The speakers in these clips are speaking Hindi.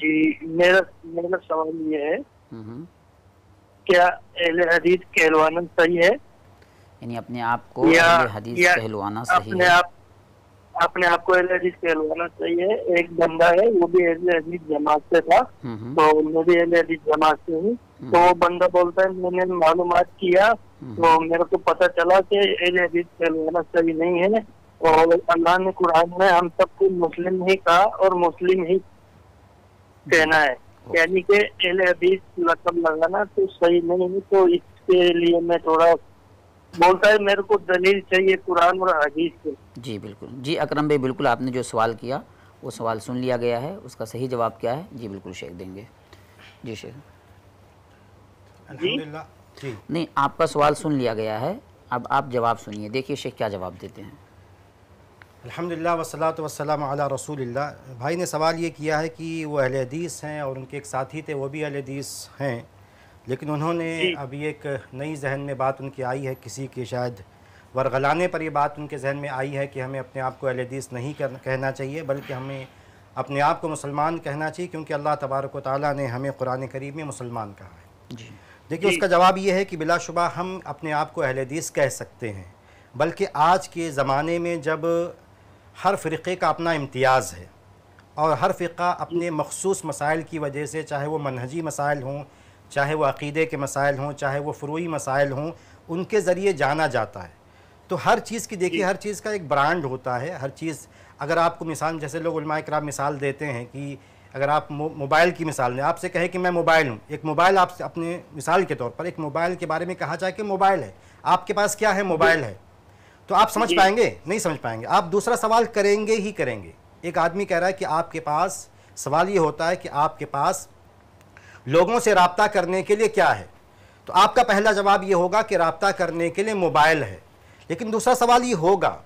जी मेरा मेरा सवाल ये है क्या हदीस कहलवाना सही है यानी अपने आप को हदीस कहलवाना सही अपने है आप अपने आप को हदीस कहलवाना सही है एक बंदा है वो भी अहले हदीस जमात से था तो मैं भी अहले हदीस जमात से हूँ हम्म। तो वो बंदा बोलता है मैंने मालूम किया तो मेरे को पता चला कि एल हदीस कहलवाना सही नहीं है और अल्लाह ने कुरान में हम सबको मुस्लिम ही कहा और मुस्लिम ही कहना है यानी कि पहले अभी मतलब लगाना तो सही नहीं है तो इसके लिए मैं थोड़ा बोलता है मेरे को दलील चाहिए कुरान और हदीस से जी बिल्कुल जी अकरम भाई बिल्कुल आपने जो सवाल किया वो सवाल सुन लिया गया है उसका सही जवाब क्या है जी बिल्कुल शेख देंगे जी शेख नहीं आपका सवाल सुन लिया गया है अब आप जवाब सुनिए देखिए शेख क्या जवाब देते हैं अल्हम्दुलिल्लाह वसलात वसलम अला रसूलिल्लाह भाई ने सवाल ये किया है कि वो अहल हदीस हैं और उनके एक साथी थे वो भी अहल हदीस हैं लेकिन उन्होंने अभी एक नई जहन में बात उनकी आई है किसी के शायद वरगलाने पर यह बात उनके जहन में आई है कि हमें अपने आप को अहल हदीस नहीं कर, कहना चाहिए बल्कि हमें अपने आप को मुसलमान कहना चाहिए क्योंकि अल्लाह तबारक ताली ने हमें कुरान करीब में मुसलमान कहा है देखिए उसका जवाब ये है कि बिलाशुबा हम अपने आप को अहल हदीस कह सकते हैं बल्कि आज के ज़माने में जब हर फ़िरक़े का अपना इम्तियाज़ है और हर फ़िका अपने मखसूस मसाइल की वजह से चाहे वो मनहजी मसाइल हों चाहे वो अक़ीदे के मसाइल हों चाहे वो फ़रूई मसाइल हों उनके ज़रिए जाना जाता है तो हर चीज़ की देखिए हर चीज़ का एक ब्रांड होता है हर चीज़ अगर आपको मिसाल जैसे लोग कराम मिसाल देते हैं कि अगर आप मोबाइल की मिसाल दें आपसे कहे कि मैं मोबाइल हूँ एक मोबाइल आप अपने मिसाल के तौर पर एक मोबाइल के बारे में कहा जाए कि मोबाइल है आपके पास क्या है मोबाइल है तो आप समझ पाएंगे नहीं समझ पाएंगे आप दूसरा सवाल करेंगे ही करेंगे एक आदमी कह रहा है कि आपके पास सवाल ये होता है कि आपके पास लोगों से रबता करने के लिए क्या है तो आपका पहला जवाब ये होगा कि रबता करने के लिए मोबाइल है लेकिन दूसरा सवाल ये होगा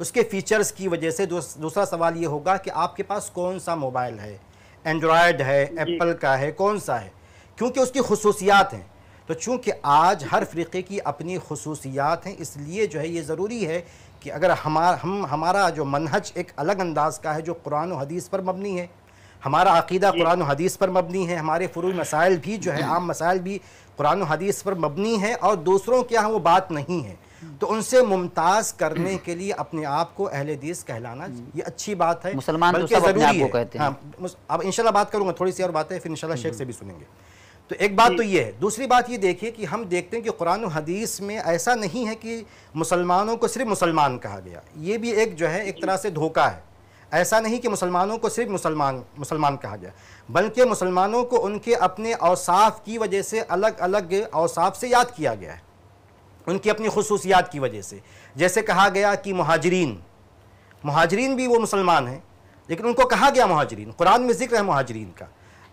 उसके फ़ीचर्स की वजह से दूसरा सवाल ये होगा कि आपके पास कौन सा मोबाइल है एंड्रॉयड है एप्पल का है कौन सा है क्योंकि उसकी खसूसियात हैं तो चूँकि आज हर फ़्रीक़े की अपनी खसूसियात हैं इसलिए जो है ये ज़रूरी है कि अगर हमारा हम हमारा जो मनहज एक अलग अंदाज़ का है जो कुरान हदीस पर मबनी है हमारा अकीदा कुरान हदीस पर मबनी है हमारे फ़रू मसाइल भी जो है आम मसाइल भी कुरान हदीस पर मबनी है और दूसरों के यहाँ वो बात नहीं है तो उनसे मुमताज़ करने के लिए अपने आप को अहल दीस कहलाना हम्म। ये अच्छी बात है मुसलमान तो बल्कि ज़रूरी है हाँ, अब इनशाला बात करूँगा थोड़ी सी और बातें फिर इनशाला शेख से भी सुनेंगे तो एक बात तो ये है दूसरी बात ये देखिए कि हम देखते हैं कि कुरान हदीस में ऐसा नहीं है कि मुसलमानों को सिर्फ मुसलमान कहा गया ये भी एक जो है एक तरह से धोखा है ऐसा नहीं कि मुसलमानों को सिर्फ मुसलमान मुसलमान कहा गया बल्कि मुसलमानों को उनके अपने अवसाफ की वजह से अलग अलग अवसाफ से याद किया गया है उनकी अपनी खसूसियात की वजह से जैसे कहा गया कि महाजरीन महाजरीन भी वो मुसलमान हैं लेकिन उनको कहा गया महाजरीन कुरान में जिक्र है महाजरीन का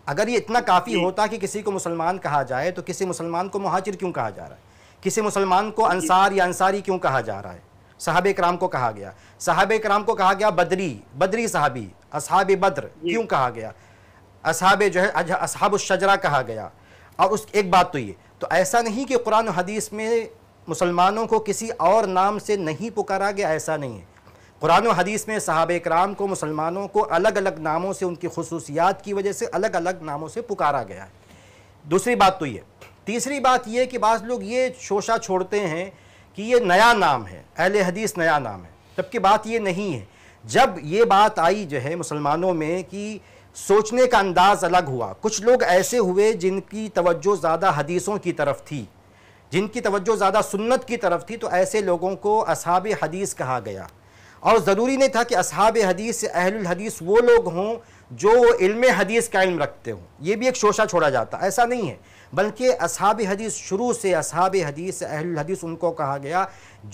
अगर ये इतना काफ़ी होता कि किसी को मुसलमान कहा जाए तो किसी मुसलमान को महाजिर क्यों कहा जा रहा है किसी मुसलमान को अंसार या अंसारी क्यों कहा जा रहा है साहब कराम को कहा गया साहब कराम को कहा गया बदरी बदरी साहबी असहाब बद्र क्यों कहा गया असहाब जो है असहाब शजरा कहा गया और उस एक बात तो ये तो ऐसा नहीं कि कुरान हदीस में मुसलमानों को किसी और नाम से नहीं पुकारा गया ऐसा नहीं है कुरान हदीस में साहब कराम को मुसलमानों को अलग अलग नामों से उनकी खसूसियात की वजह से अलग अलग नामों से पुकारा गया है दूसरी बात तो ये तीसरी बात यह कि बाज़ लोग ये शोशा छोड़ते हैं कि ये नया नाम है अहल हदीस नया नाम है जबकि बात ये नहीं है जब ये बात आई जो है मुसलमानों में कि सोचने का अंदाज़ अलग हुआ कुछ लोग ऐसे हुए जिनकी तवज्जो ज़्यादा हदीसों की तरफ थी जिनकी तवज्जो ज़्यादा सुन्नत की तरफ थी तो ऐसे लोगों को असाब हदीस कहा गया और ज़रूरी नहीं था कि असहाब हदीस से अहल हदीस वो लोग हों जो इल्म हदीस का इल्म रखते हों ये भी एक शोशा छोड़ा जाता ऐसा नहीं है बल्कि असहाब हदीस शुरू से असहाब हदीस अहल हदीस उनको कहा गया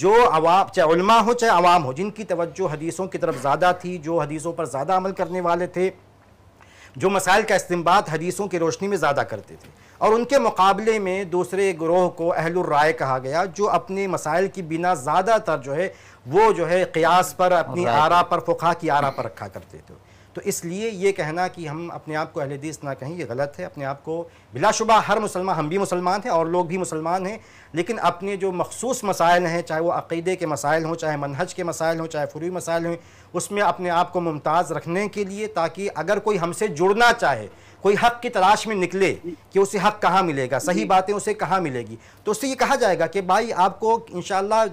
जो अवाम चाहे हो चाहे अवाम हो जिनकी तवज्जो हदीसों की तरफ ज़्यादा थी जो हदीसों पर ज़्यादा अमल करने वाले थे जो मसाइल का इस्तेमाल हदीसों की रोशनी में ज़्यादा करते थे और उनके मुकाबले में दूसरे ग्रोह को अहलराय कहा गया जो अपने मसाइल की बिना ज़्यादातर जो है वो जो है क़ियास पर अपनी आरा पर फ़ुका की आरा पर रखा करते थे तो इसलिए ये कहना कि हम अपने आप को अहलदीस ना कहें ये गलत है अपने आप को बिलाशुबा हर मुसलमान हम भी मुसलमान हैं और लोग भी मुसलमान हैं लेकिन अपने जो मखसूस मसाइल हैं चाहे वो अक़ीदे के मसाइल हों चाहे मनहज के मसाइल हों चाहे फ्री मसाइल हों उसमें अपने आप को मुमताज़ रखने के लिए ताकि अगर कोई हमसे जुड़ना चाहे कोई हक की तलाश में निकले कि उसे हक कहाँ मिलेगा सही बातें उसे कहाँ मिलेगी तो उससे ये कहा जाएगा कि भाई आपको इन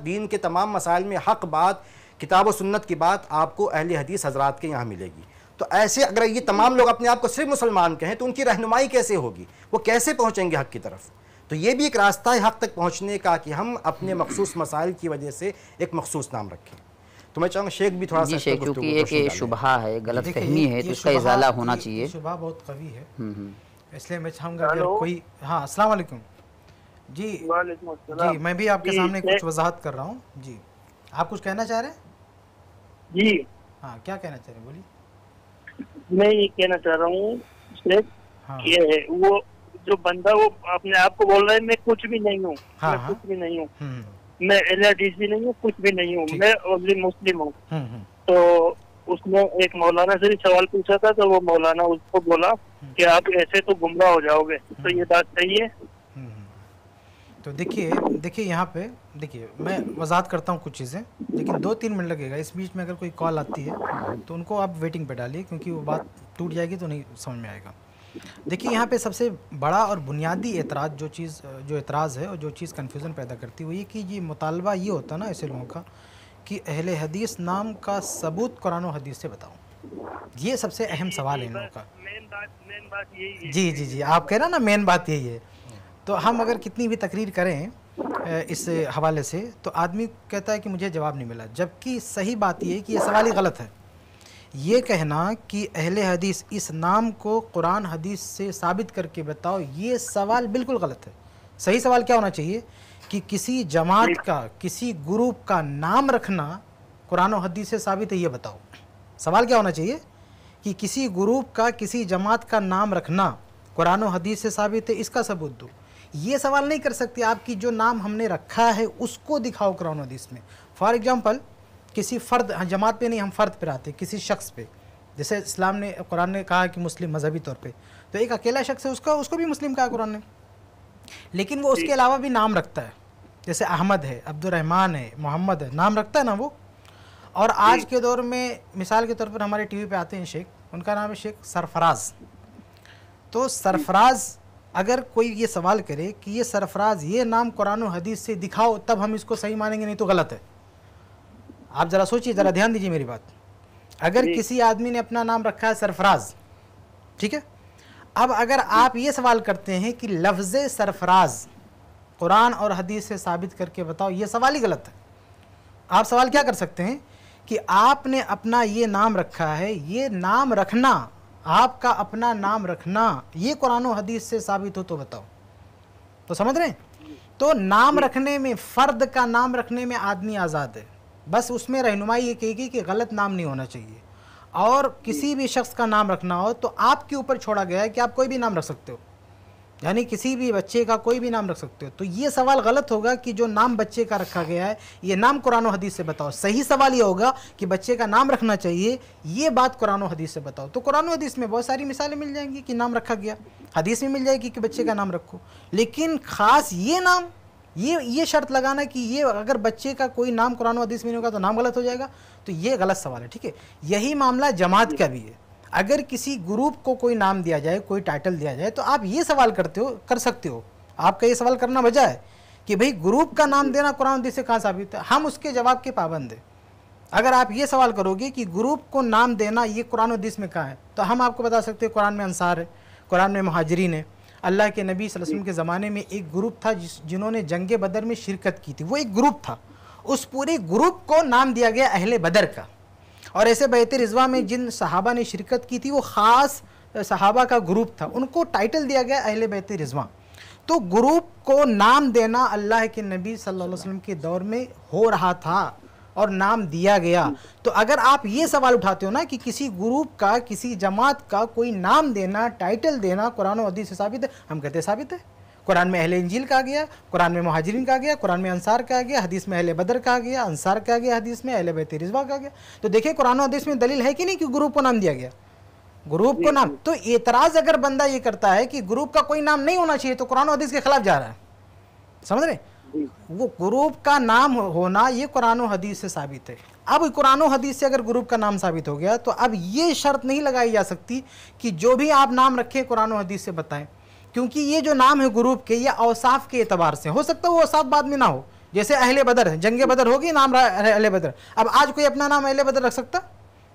दीन के तमाम मसाइल में हक बात किताब सुन्नत की बात आपको अहल हदीस हजरात के यहाँ मिलेगी तो ऐसे अगर ये तमाम लोग अपने आप को सिर्फ मुसलमान कहें तो उनकी रहनुमाई कैसे होगी वो कैसे पहुँचेंगे हक की तरफ तो ये भी एक रास्ता है हक तक पहुँचने का कि हम अपने मखसूस मसाइल की वजह से एक मखसूस नाम रखें तो मैं चाहूँगा शेख भी थोड़ा सा शेख क्योंकि एक ये है गलत फहमी है तो इसका इजाला होना चाहिए शुबहा बहुत कवि है हम्म, हम्म। इसलिए मैं चाहूँगा अगर कोई हाँ असलकुम जी जी मैं भी आपके सामने कुछ वजाहत कर रहा हूँ जी आप कुछ कहना चाह रहे हैं जी हाँ क्या कहना चाह रहे हैं बोलिए मैं ये कहना चाह रहा हूँ ये है हाँ। वो जो बंदा वो अपने आप को बोल रहा है मैं कुछ भी नहीं हूँ हाँ, मैं हाँ। कुछ भी नहीं हूँ हम्म। मैं एल सी नहीं हूँ कुछ भी नहीं हूँ मैं ओनली मुस्लिम हूँ हम्म, हम्म। तो उसने एक मौलाना से भी सवाल पूछा था तो वो मौलाना उसको बोला कि आप ऐसे तो गुमराह हो जाओगे तो ये बात सही है तो देखिए देखिए यहाँ पे देखिए मैं वजात करता हूँ कुछ चीज़ें लेकिन दो तीन मिनट लगेगा इस बीच में अगर कोई कॉल आती है तो उनको आप वेटिंग पे डालिए क्योंकि वो बात टूट जाएगी तो नहीं समझ में आएगा देखिए यहाँ पे सबसे बड़ा और बुनियादी एतराज़ जो चीज़ जो एतराज़ है और जो चीज़ कन्फ्यूज़न पैदा करती हुई कि ये मुतालबा ये होता ना ऐसे लोगों का कि अहल हदीस नाम का सबूत कुरान हदीस से बताओ ये सबसे अहम सवाल है इन लोगों का मेन बात यही जी जी जी आप कह रहे ना मेन बात यही है तो हम अगर कितनी भी तकरीर करें इस हवाले से तो आदमी कहता है कि मुझे जवाब नहीं मिला जबकि सही बात यह कि ये सवाल ही गलत है ये कहना कि अहले हदीस इस नाम को कुरान हदीस से साबित करके बताओ ये सवाल बिल्कुल गलत है सही सवाल क्या होना चाहिए कि किसी जमात का किसी ग्रुप का नाम रखना कुरान और हदीस से साबित है ये बताओ सवाल क्या होना चाहिए कि किसी ग्रुप का किसी जमात का नाम रखना कुरान और हदीस से साबित है इसका सबूत दो ये सवाल नहीं कर सकते आपकी जो नाम हमने रखा है उसको दिखाओ कुरान हदीस में फॉर एग्ज़ाम्पल किसी फ़र्द हाँ, जमात पे नहीं हम फ़र्द पर आते किसी शख्स पे जैसे इस्लाम ने कुरान ने कहा कि मुस्लिम मजहबी तौर पे तो एक अकेला शख्स है उसका उसको भी मुस्लिम कहा कुरान ने लेकिन वो उसके अलावा भी नाम रखता है जैसे अहमद है अब्दुलरहमान है मोहम्मद है नाम रखता है ना वो और आज के दौर में मिसाल के तौर पर हमारे टीवी पे आते हैं शेख उनका नाम है शेख सरफराज तो सरफराज अगर कोई ये सवाल करे कि ये सरफराज ये नाम कुरान हदीस से दिखाओ तब हम इसको सही मानेंगे नहीं तो गलत है आप ज़रा सोचिए ज़रा ध्यान दीजिए मेरी बात अगर किसी आदमी ने अपना नाम रखा है सरफराज ठीक है अब अगर आप ये सवाल करते हैं कि लफ्ज़ सरफराज कुरान और हदीस से साबित करके बताओ ये सवाल ही गलत है आप सवाल क्या कर सकते हैं कि आपने अपना ये नाम रखा है ये नाम रखना आपका अपना नाम रखना ये कुरान हदीस से साबित हो तो बताओ तो समझ रहे तो नाम रखने में फ़र्द का नाम रखने में आदमी आज़ाद है बस उसमें रहनुमाई ये कहेगी कि गलत नाम नहीं होना चाहिए और किसी भी शख्स का नाम रखना हो तो आपके ऊपर छोड़ा गया है कि आप कोई भी नाम रख सकते हो यानी किसी भी बच्चे का कोई भी नाम रख सकते हो तो ये सवाल गलत होगा कि जो नाम बच्चे का रखा गया है ये नाम कुरान हदीस से बताओ सही सवाल ये होगा कि बच्चे का नाम रखना चाहिए ये बात कुरान हदीस से बताओ तो कुरान हदीस में बहुत सारी मिसालें मिल जाएंगी कि नाम रखा गया हदीस में मिल जाएगी कि बच्चे का नाम रखो लेकिन ख़ास ये नाम ये ये शर्त लगाना कि ये अगर बच्चे का कोई नाम कुरान हदीस में नहीं होगा तो नाम गलत हो जाएगा तो ये गलत सवाल है ठीक है यही मामला जमात का भी है अगर किसी ग्रुप को कोई नाम दिया जाए कोई टाइटल दिया जाए तो आप ये सवाल करते हो कर सकते हो आपका ये सवाल करना वजह है कि भाई ग्रुप का नाम देना कुरान दी से कहाँ साबित है हम उसके जवाब के पाबंद हैं अगर आप ये सवाल करोगे कि ग्रुप को नाम देना ये कुरान दिस में कहाँ है तो हम आपको बता सकते हैं कुरान में अंसार है कुरान में महाजरीन है अल्लाह के नबी वसल्लम के ज़माने में एक ग्रुप था जिस जिन्होंने जंग बदर में शिरकत की थी वो एक ग्रुप था उस पूरे ग्रुप को नाम दिया गया अहले बदर का और ऐसे बैत रिजवा में जिन सहाबा ने शिरकत की थी वो ख़ास सहाबा का ग्रुप था उनको टाइटल दिया गया अहले बैत रिजवा तो ग्रुप को नाम देना अल्लाह के नबी सल्लल्लाहु अलैहि वसल्लम के दौर में हो रहा था और नाम दिया गया तो अगर आप ये सवाल उठाते हो ना कि किसी ग्रुप का किसी जमात का कोई नाम देना टाइटल देना कुरान और हदीस से साबित है हम कहते साबित है कुरान में अहले इंजील कहा गया कुरान में महाजरीन कहा गया कुरान में अंसार कहा गया हदीस में अहले बदर कहा गया अंसार कहा गया हदीस में अहले बैत रिजवा कहा गया तो देखिए कुरान हदीस में दलील है कि नहीं कि ग्रुप को नाम दिया गया ग्रुप को नाम तो एतराज़ अगर बंदा ये करता है कि ग्रुप का कोई नाम नहीं होना चाहिए तो कुरान हदीस के खिलाफ जा रहा है समझ रहे वो ग्रुप का नाम होना ये कुरान हदीस से साबित है अब कुरान हदीस से अगर ग्रुप का नाम साबित हो गया तो अब ये शर्त नहीं लगाई जा सकती कि जो भी आप नाम रखें कुरान हदीस से बताएं क्योंकि ये जो नाम है ग्रुप के ये अवसाफ के एतबार से हो सकता है वो अवसाफ बाद में ना हो जैसे अहले बदर है जंग बदर होगी नाम अहले बदर अब आज कोई अपना नाम अहले बदर रख सकता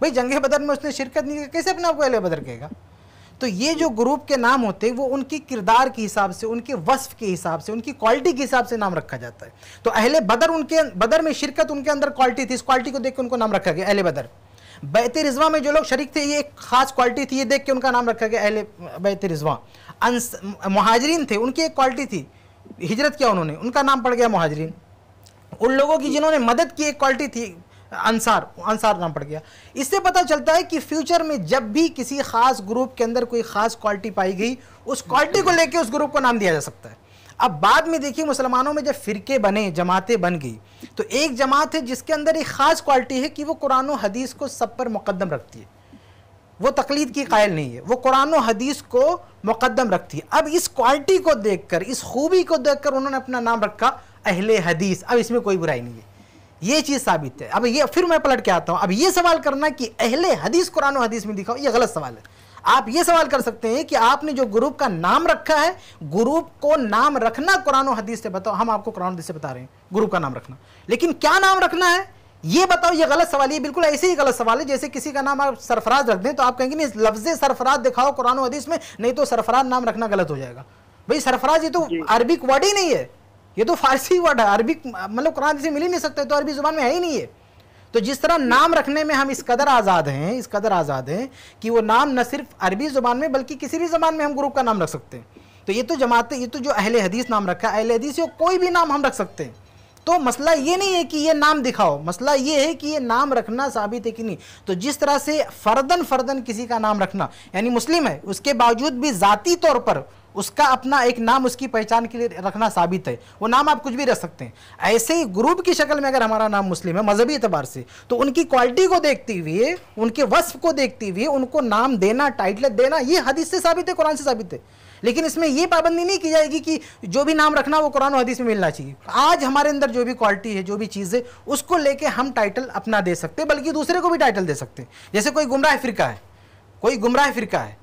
भाई जंग बदर में उसने शिरकत नहीं की कैसे अपने आप को अहले बदर कहेगा तो ये जो ग्रुप के नाम होते हैं वो उनके किरदार के हिसाब से उनके वस्फ के हिसाब से उनकी क्वालिटी के हिसाब से नाम रखा जाता है तो अहले बदर उनके बदर में शिरकत उनके अंदर क्वालिटी थी इस क्वालिटी को देख के उनको नाम रखा गया अहले बदर बैत रिजवा में जो लोग शरीक थे ये एक खास क्वालिटी थी ये देख के उनका नाम रखा गया अहले बैत रिजवा महाजरीन थे उनकी एक क्वालिटी थी हिजरत किया उन्होंने उनका नाम पड़ गया महाजरीन उन लोगों की जिन्होंने मदद की एक क्वालिटी थी अंसार अंसार नाम पड़ गया इससे पता चलता है कि फ्यूचर में जब भी किसी खास ग्रुप के अंदर कोई खास क्वालिटी पाई गई उस क्वालिटी को लेकर उस ग्रुप को नाम दिया जा सकता है अब बाद में देखिए मुसलमानों में जब फिरके बने जमातें बन गई तो एक जमात है जिसके अंदर एक ख़ास क्वालिटी है कि वो कुरान हदीस को सब पर मुकदम रखती है वो तकलीद की कायल नहीं है वो कुरान और हदीस को मुकदम रखती है अब इस क्वालिटी को देखकर इस खूबी को देखकर उन्होंने अपना नाम रखा अहले हदीस अब इसमें कोई बुराई नहीं है ये चीज़ साबित है अब ये फिर मैं पलट के आता हूँ अब ये सवाल करना कि अहले हदीस कुरान हदीस में दिखाओ ये गलत सवाल है आप ये सवाल कर सकते हैं कि आपने जो ग्रुप का नाम रखा है ग्रुप को नाम रखना कुरान हदीस से बताओ हम आपको कुरान हदीस से बता रहे हैं ग्रुप का नाम रखना लेकिन क्या नाम रखना है ये बताओ ये गलत सवाल ये बिल्कुल ऐसे ही गलत सवाल है जैसे किसी का नाम आप सरफराज रख दें तो आप कहेंगे नहीं लफ्ज सरफराज दिखाओ कुरान हदीस में नहीं तो सरफराज नाम रखना गलत हो जाएगा भाई सरफराज ये तो अरबिक वर्ड ही नहीं है ये तो फारसी वर्ड है अरबिक मतलब कुरान से मिल ही नहीं सकते तो अरबी जुबान में है ही नहीं है तो जिस तरह नाम रखने में हम इस कदर आज़ाद हैं इस कदर आज़ाद हैं कि वो नाम न सिर्फ अरबी ज़ुबान में बल्कि किसी भी ज़बान में हम ग्रुप का नाम रख सकते हैं तो ये तो जमात ये तो जो अहले हदीस नाम रखा है अहले हदीस कोई भी नाम हम रख सकते हैं तो मसला ये नहीं है कि ये नाम दिखाओ मसला ये है कि ये नाम रखना साबित है कि नहीं तो जिस तरह से फर्दन फर्दन किसी का नाम रखना यानी मुस्लिम है उसके बावजूद भी ज़ाती तौर पर उसका अपना एक नाम उसकी पहचान के लिए रखना साबित है वो नाम आप कुछ भी रख सकते हैं ऐसे ही ग्रुप की शक्ल में अगर हमारा नाम मुस्लिम है मजहबी एतबार से तो उनकी क्वालिटी को देखते हुए उनके वस्फ को देखते हुए उनको नाम देना टाइटल देना ये हदीस से साबित है कुरान से साबित है लेकिन इसमें यह पाबंदी नहीं की जाएगी कि जो भी नाम रखना वो कुरान हदीस में मिलना चाहिए आज हमारे अंदर जो भी क्वालिटी है जो भी चीज़ है उसको लेके हम टाइटल अपना दे सकते हैं बल्कि दूसरे को भी टाइटल दे सकते हैं जैसे कोई गुमराह फ़िरका है कोई गुमराह फ़िरका है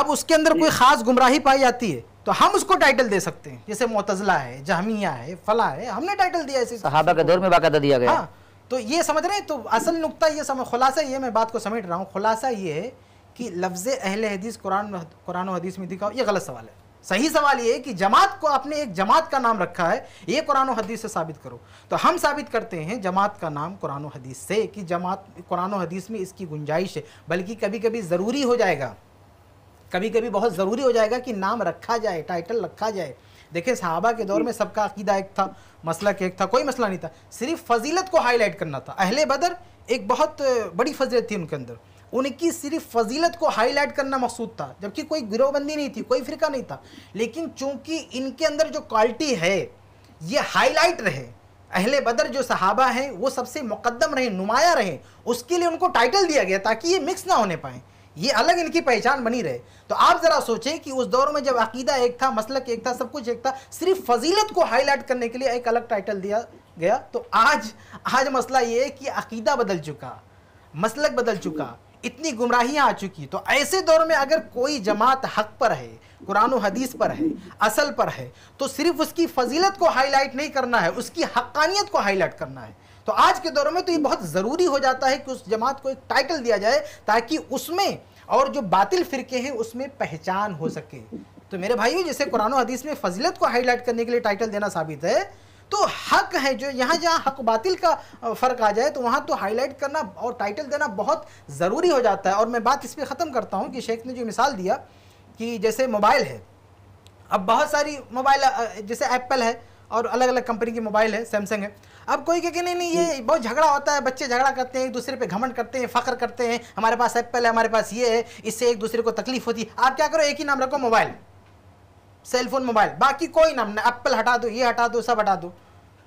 अब उसके अंदर कोई ख़ास गुमराही पाई जाती है तो हम उसको टाइटल दे सकते हैं जैसे मोतजला है जहमिया है फला है हमने टाइटल दिया इसे सहाबा के दौर में बाकायदा दिया गया हाँ, तो ये समझ रहे हैं तो असल नुकता ये समझ खुलासा ये मैं बात को समेट रहा हूँ खुलासा ये है कि लफ्ज़ अहल हदीस कुरान कुरान हदीस में दिखाओ ये गलत सवाल है सही सवाल ये है कि जमात को आपने एक जमात का नाम रखा है ये कुरान हदीस से साबित करो तो हम साबित करते हैं जमात का नाम कुरान हदीस से कि जमात कुरान हदीस में इसकी गुंजाइश है बल्कि कभी कभी ज़रूरी हो जाएगा कभी कभी बहुत ज़रूरी हो जाएगा कि नाम रखा जाए टाइटल रखा जाए देखिए साहबा के दौर में सबका अकीदा एक था मसला एक था कोई मसला नहीं था सिर्फ फजीलत को हाईलाइट करना था अहले बदर एक बहुत बड़ी फजीलत थी उनके अंदर उनकी सिर्फ फजीलत को हाईलाइट करना मकसूद था जबकि कोई गिरोहबंदी नहीं थी कोई फ़िरका नहीं था लेकिन चूंकि इनके अंदर जो क्वालिटी है ये हाईलाइट रहे अहले बदर जो सहाबा हैं वो सबसे मुकदम रहे नुमाया रहे उसके लिए उनको टाइटल दिया गया ताकि ये मिक्स ना होने पाए ये अलग इनकी पहचान बनी रहे तो आप ज़रा सोचें कि उस दौर में जब अकीदा एक था मसलक एक था सब कुछ एक था सिर्फ फजीलत को हाईलाइट करने के लिए एक अलग टाइटल दिया गया तो आज आज मसला ये है कि अकीदा बदल चुका मसलक बदल चुका इतनी गुमराहियाँ आ चुकी तो ऐसे दौर में अगर कोई जमात हक पर है कुरान हदीस पर है असल पर है तो सिर्फ उसकी फजीलत को हाईलाइट नहीं करना है उसकी हक्कानियत को हाईलाइट करना है तो आज के दौर में तो ये बहुत ज़रूरी हो जाता है कि उस जमात को एक टाइटल दिया जाए ताकि उसमें और जो बातिल फ़िरके हैं उसमें पहचान हो सके तो मेरे भाइयों जैसे कुरान हदीस में फजीलत को हाईलाइट करने के लिए टाइटल देना साबित है तो हक है जो यहाँ जहाँ हक बातिल का फ़र्क आ जाए तो वहाँ तो हाईलाइट करना और टाइटल देना बहुत ज़रूरी हो जाता है और मैं बात इस पर ख़त्म करता हूँ कि शेख ने जो मिसाल दिया कि जैसे मोबाइल है अब बहुत सारी मोबाइल जैसे एप्पल है और अलग अलग कंपनी की मोबाइल है सैमसंग है अब कोई कह नहीं नहीं ये बहुत झगड़ा होता है बच्चे झगड़ा करते हैं एक दूसरे पे घमंड करते हैं फ़ख्र करते हैं हमारे पास एप्पल है हमारे पास ये है इससे एक दूसरे को तकलीफ होती है आप क्या करो एक ही नाम रखो मोबाइल सेलफोन मोबाइल बाकी कोई नाम ना एप्पल हटा दो ये हटा दो सब हटा दो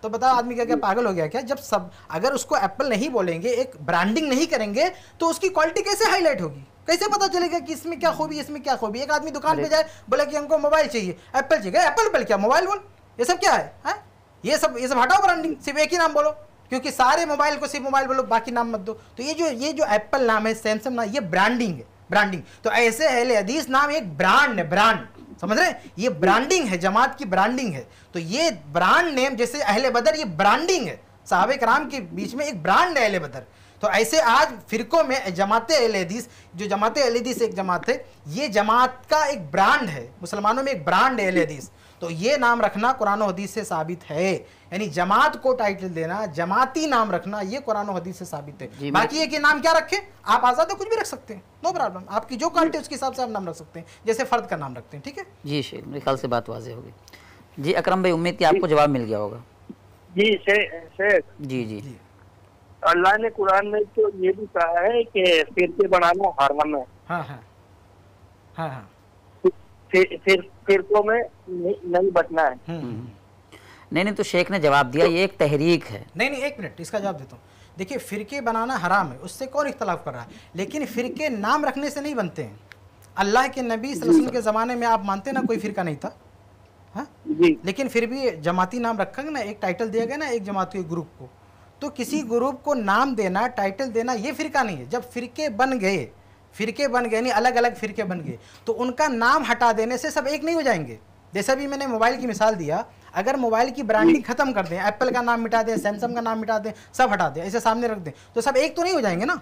तो बताओ आदमी क्या क्या पागल हो गया क्या जब सब अगर उसको एप्पल नहीं बोलेंगे एक ब्रांडिंग नहीं करेंगे तो उसकी क्वालिटी कैसे हाईलाइट होगी कैसे पता चलेगा कि इसमें क्या खूबी इसमें क्या खूबी एक आदमी दुकान पे जाए बोला कि हमको मोबाइल चाहिए एप्पल चाहिए एप्पल बल क्या मोबाइल बोल ये सब क्या है हा? ये सब ये सब हटाओ ब्रांडिंग सिर्फ एक ही नाम बोलो क्योंकि सारे मोबाइल को सिर्फ मोबाइल बोलो बाकी नाम मत दो तो ये जो ये जो एप्पल नाम है सैमसंग नाम ये ब्रांडिंग है ब्रांडिंग तो ऐसे अहले हदीस नाम एक ब्रांड है ब्रांड समझ रहे हैं ये ब्रांडिंग है जमात की ब्रांडिंग है तो ये ब्रांड नेम जैसे अहले बदर ये ब्रांडिंग है साहब कराम के बीच में एक ब्रांड है अहले बदर तो ऐसे आज फिरकों में जमात अलहदीस जो जमात अलहदीस एक जमात है ये जमात का एक ब्रांड है मुसलमानों में एक ब्रांड है अलहदीस तो ये नाम रखना कुरान हदीस से साबित है यानी जमात को टाइटल देना जमाती नाम रखना ये कुरान हदीस से साबित है बाकी ये कि नाम क्या रखें आप आज़ाद है कुछ भी रख सकते हैं नो प्रॉब्लम आपकी जो क्वालिटी उसके हिसाब से आप नाम रख सकते हैं जैसे फ़र्द का नाम रखते हैं ठीक है जी शेख मेरे ख्याल से बात वाजे होगी जी अक्रम भाई उम्मीद की आपको जवाब मिल गया होगा जी शेख जी जी अल्लाह ने कुरान में तो ये भी कहा है कि फिर से बनाना हरम है हाँ हाँ हाँ हाँ फिर फिरकों तो में नहीं बटना है हम्म। हम्म। नहीं नहीं तो शेख ने जवाब दिया तो- ये एक तहरीक है नहीं नहीं एक मिनट इसका जवाब देता हूँ देखिए फ़िरके बनाना हराम है उससे कौन इख्तलाफ कर रहा है लेकिन फ़िरके नाम रखने से नहीं बनते हैं अल्लाह के नबी वसल्लम के ज़माने में आप मानते ना कोई फ़िरका नहीं था हाँ लेकिन फिर भी जमाती नाम रखेंगे ना एक टाइटल दिया गया ना एक जमात के ग्रुप को तो किसी ग्रुप को नाम देना टाइटल देना ये फ़िरका नहीं है जब फ़िरके बन गए फिरके बन गए नहीं अलग अलग फिरके बन गए तो उनका नाम हटा देने से सब एक नहीं हो जाएंगे जैसे भी मैंने मोबाइल की मिसाल दिया अगर मोबाइल की ब्रांडिंग खत्म कर दें एप्पल का नाम मिटा दें सैमसंग का नाम मिटा दें सब हटा दें ऐसे सामने रख दें तो सब एक तो नहीं हो जाएंगे ना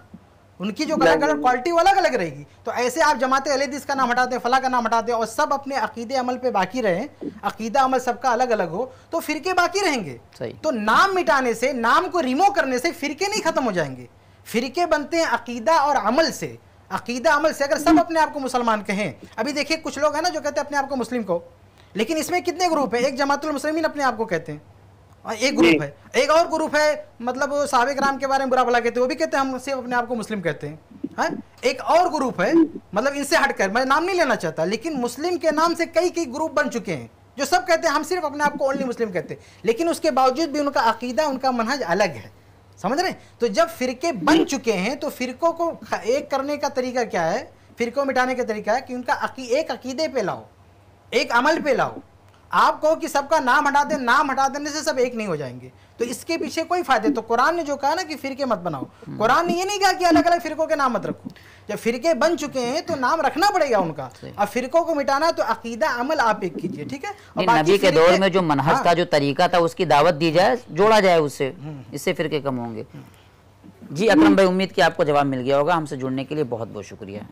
उनकी जो कलर कलर क्वालिटी वो अलग अलग रहेगी तो ऐसे आप जमाते अलहदीस का नाम हटाते फला का नाम हटाते और सब अपने अकीदे अमल पे बाकी रहें अकीदा अमल सबका अलग अलग हो तो फिरके बाकी रहेंगे सही तो नाम मिटाने से नाम को रिमूव करने से फिरके नहीं ख़त्म हो जाएंगे फिरके बनते हैं अकीदा और अमल से अकीदा अमल से अगर सब अपने आप को मुसलमान कहें अभी देखिए कुछ लोग हैं ना जो कहते हैं अपने आप को मुस्लिम को लेकिन इसमें कितने ग्रुप है एक जमातुल मुस्लिम अपने आप को कहते हैं हाँ, एक ग्रुप है एक और ग्रुप है मतलब साहब राम के बारे में बुरा भला कहते हैं वो भी कहते हैं हम सिर्फ अपने आप को मुस्लिम कहते हैं है हाँ, एक और ग्रुप है मतलब इनसे हटकर मैं नाम नहीं लेना चाहता लेकिन मुस्लिम के नाम से कई कई ग्रुप बन चुके हैं जो सब कहते हैं हम सिर्फ अपने आप को ओनली मुस्लिम कहते हैं लेकिन उसके बावजूद भी उनका अकीदा उनका मनहज अलग है समझ रहे तो जब फिरके बन चुके हैं तो फिरकों को एक करने का तरीका क्या है फिरकों मिटाने का तरीका है कि उनका अकी, एक अकीदे पे लाओ एक अमल पे लाओ आप कहो कि सबका नाम हटा दें नाम हटा देने से सब एक नहीं हो जाएंगे तो इसके पीछे कोई फायदे तो कुरान ने जो कहा ना कि फिरके मत बनाओ कुरान ने ये नहीं कहा कि अलग अलग फिरकों के नाम मत रखो जब फिरके बन चुके हैं तो नाम रखना पड़ेगा उनका अब फिरकों को मिटाना तो अकीदा अमल आप एक कीजिए ठीक है नबी के दौर में जो मनहज का हाँ। जो तरीका था उसकी दावत दी जाए जोड़ा जाए उससे हम्म, हम्म। इससे फिरके कम होंगे जी अक्रम भाई उम्मीद की आपको जवाब मिल गया होगा हमसे जुड़ने के लिए बहुत बहुत शुक्रिया